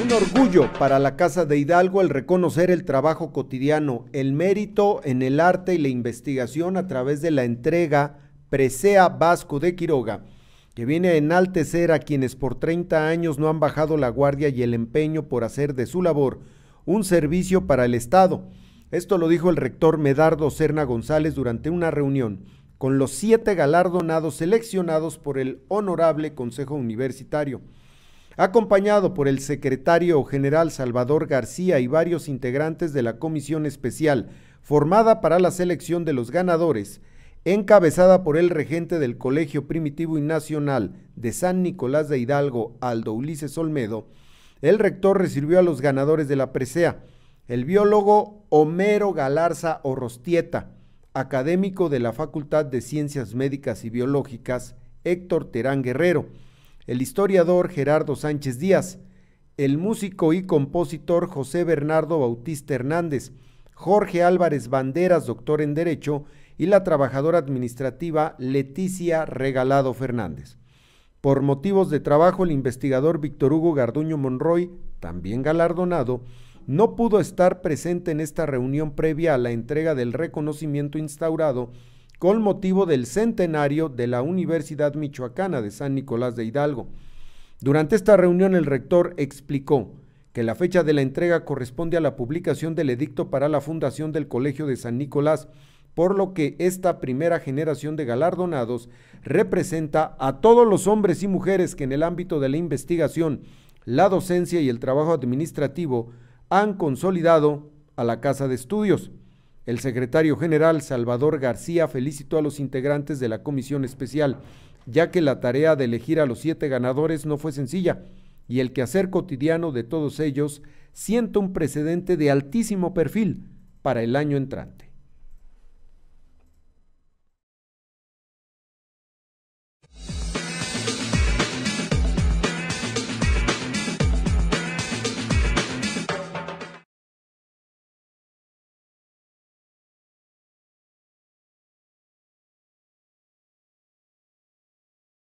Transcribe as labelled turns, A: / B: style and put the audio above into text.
A: Un orgullo para la Casa de Hidalgo el reconocer el trabajo cotidiano, el mérito en el arte y la investigación a través de la entrega Presea Vasco de Quiroga, que viene a enaltecer a quienes por 30 años no han bajado la guardia y el empeño por hacer de su labor un servicio para el Estado. Esto lo dijo el rector Medardo Serna González durante una reunión con los siete galardonados seleccionados por el Honorable Consejo Universitario acompañado por el secretario general Salvador García y varios integrantes de la comisión especial formada para la selección de los ganadores, encabezada por el regente del Colegio Primitivo y Nacional de San Nicolás de Hidalgo, Aldo Ulises Olmedo, el rector recibió a los ganadores de la presea, el biólogo Homero Galarza Orrostieta, académico de la Facultad de Ciencias Médicas y Biológicas, Héctor Terán Guerrero, el historiador Gerardo Sánchez Díaz, el músico y compositor José Bernardo Bautista Hernández, Jorge Álvarez Banderas, doctor en Derecho, y la trabajadora administrativa Leticia Regalado Fernández. Por motivos de trabajo, el investigador Víctor Hugo Garduño Monroy, también galardonado, no pudo estar presente en esta reunión previa a la entrega del reconocimiento instaurado con motivo del centenario de la Universidad Michoacana de San Nicolás de Hidalgo. Durante esta reunión el rector explicó que la fecha de la entrega corresponde a la publicación del edicto para la fundación del Colegio de San Nicolás, por lo que esta primera generación de galardonados representa a todos los hombres y mujeres que en el ámbito de la investigación, la docencia y el trabajo administrativo han consolidado a la Casa de Estudios. El secretario general Salvador García felicitó a los integrantes de la comisión especial, ya que la tarea de elegir a los siete ganadores no fue sencilla y el quehacer cotidiano de todos ellos siente un precedente de altísimo perfil para el año entrante.